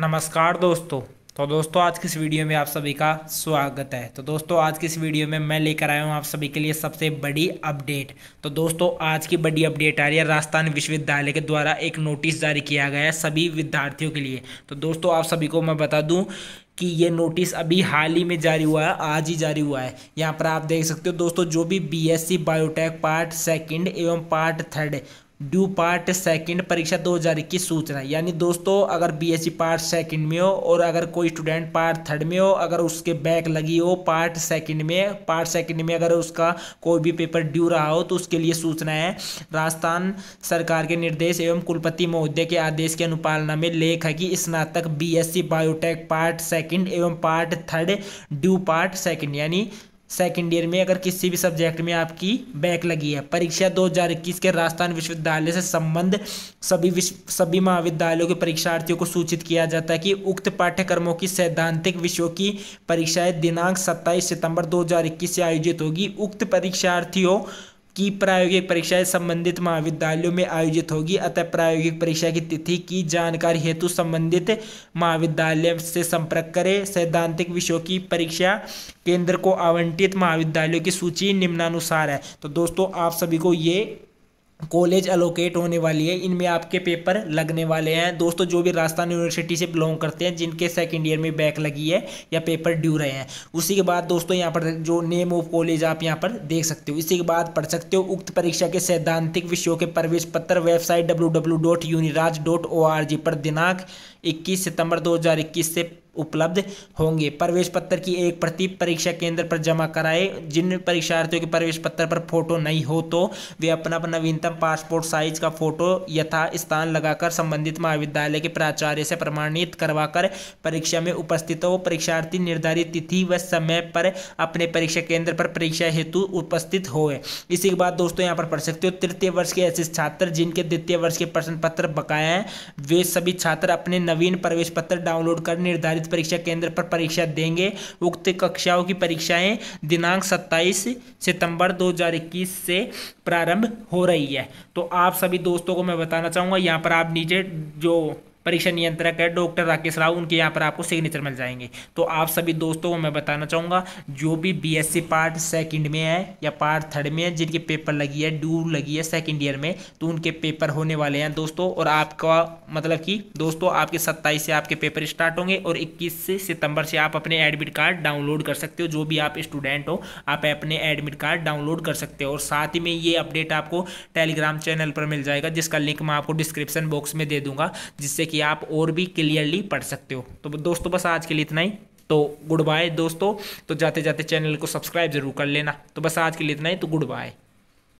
नमस्कार दोस्तों तो दोस्तों आज की इस वीडियो में आप सभी का स्वागत है तो दोस्तों आज की इस वीडियो में मैं लेकर आया हूं आप सभी के लिए सबसे बड़ी अपडेट तो दोस्तों आज की बड़ी अपडेट आ रही है राजस्थान विश्वविद्यालय के द्वारा एक नोटिस जारी किया गया है सभी विद्यार्थियों के लिए तो दोस्तों आप सभी को मैं बता दूँ कि ये नोटिस अभी हाल ही में जारी हुआ है आज ही जारी हुआ है यहाँ पर आप देख सकते हो दोस्तों जो भी बी बायोटेक पार्ट सेकेंड एवं part third due part second परीक्षा 2021 सूचना यानी दोस्तों अगर बीएससी पार्ट सेकंड में हो और अगर कोई स्टूडेंट पार्ट थर्ड में हो अगर उसके बैक लगी हो पार्ट सेकंड में पार्ट सेकंड में अगर उसका कोई भी पेपर ड्यू रहा हो तो उसके लिए सूचना है राजस्थान सरकार के निर्देश एवं कुलपति महोदय के आदेश के अनुपालना में लेख है कि स्नातक बी बायोटेक पार्ट सेकेंड एवं part third due part second यानी सेकेंड ईयर में अगर किसी भी सब्जेक्ट में आपकी बैक लगी है परीक्षा 2021 के राजस्थान विश्वविद्यालय से संबंध सभी विश्व सभी महाविद्यालयों के परीक्षार्थियों को सूचित किया जाता है कि उक्त पाठ्यक्रमों की सैद्धांतिक विषयों की परीक्षाएं दिनांक 27 सितंबर 2021 से आयोजित होगी उक्त परीक्षार्थियों की प्रायोगिक परीक्षाएं संबंधित महाविद्यालयों में आयोजित होगी अतः प्रायोगिक परीक्षा की तिथि की जानकारी हेतु संबंधित महाविद्यालय से संपर्क करें सैद्धांतिक विषयों की परीक्षा केंद्र को आवंटित महाविद्यालयों की सूची निम्नानुसार है तो दोस्तों आप सभी को ये कॉलेज अलोकेट होने वाली है इनमें आपके पेपर लगने वाले हैं दोस्तों जो भी राजस्थान यूनिवर्सिटी से बिलोंग करते हैं जिनके सेकेंड ईयर में बैक लगी है या पेपर ड्यू रहे हैं उसी के बाद दोस्तों यहाँ पर जो नेम ऑफ कॉलेज आप यहाँ पर देख सकते हो इसी के बाद पढ़ सकते हो उक्त परीक्षा के सैद्धांतिक विषयों के प्रवेश पत्र वेबसाइट डब्ल्यू पर दिनांक 21 सितंबर 2021 से उपलब्ध होंगे प्रवेश पत्र की एक प्रति परीक्षा केंद्र पर जमा कराए जिन परीक्षार्थियों के प्रवेश पत्र पर फोटो नहीं हो तो वे अपना नवीनतम पासपोर्ट साइज का फोटो यथा स्थान लगाकर संबंधित महाविद्यालय के प्राचार्य से प्रमाणित करवाकर परीक्षा में उपस्थित हो परीक्षार्थी निर्धारित तिथि व समय पर अपने परीक्षा केंद्र पर परीक्षा हेतु उपस्थित हो इसी के बाद दोस्तों यहाँ पर पढ़ सकते हो तृतीय वर्ष के ऐसे छात्र जिनके द्वितीय वर्ष के प्रश्न पत्र बकाया है वे सभी छात्र अपने नवीन प्रवेश पत्र डाउनलोड कर निर्धारित परीक्षा केंद्र पर परीक्षा देंगे उक्त कक्षाओं की परीक्षाएं दिनांक 27 सितंबर 2021 से प्रारंभ हो रही है तो आप सभी दोस्तों को मैं बताना चाहूँगा यहाँ पर आप नीचे जो परीक्षा नियंत्रक है डॉक्टर राकेश राव उनके यहाँ पर आपको सिग्नेचर मिल जाएंगे तो आप सभी दोस्तों को मैं बताना चाहूँगा जो भी सी पार्ट सेकेंड में है या पार्ट थर्ड में है जिनके पेपर लगी है ड्यू लगी है सेकेंड ईयर में तो उनके पेपर होने वाले हैं दोस्तों और आपका मतलब कि दोस्तों आपके सत्ताईस से आपके पेपर स्टार्ट होंगे और इक्कीस सितंबर से आप अपने एडमिट कार्ड डाउनलोड कर सकते हो जो भी आप स्टूडेंट हो आप अपने एडमिट कार्ड डाउनलोड कर सकते हो और साथ ही में ये अपडेट आपको टेलीग्राम चैनल पर मिल जाएगा जिसका लिंक मैं आपको डिस्क्रिप्शन बॉक्स में दे दूंगा जिससे कि कि आप और भी क्लियरली पढ़ सकते हो तो दोस्तों बस आज के लिए इतना ही तो गुड बाय दोस्तों तो जाते जाते चैनल को सब्सक्राइब जरूर कर लेना तो बस आज के लिए इतना ही तो गुड बाय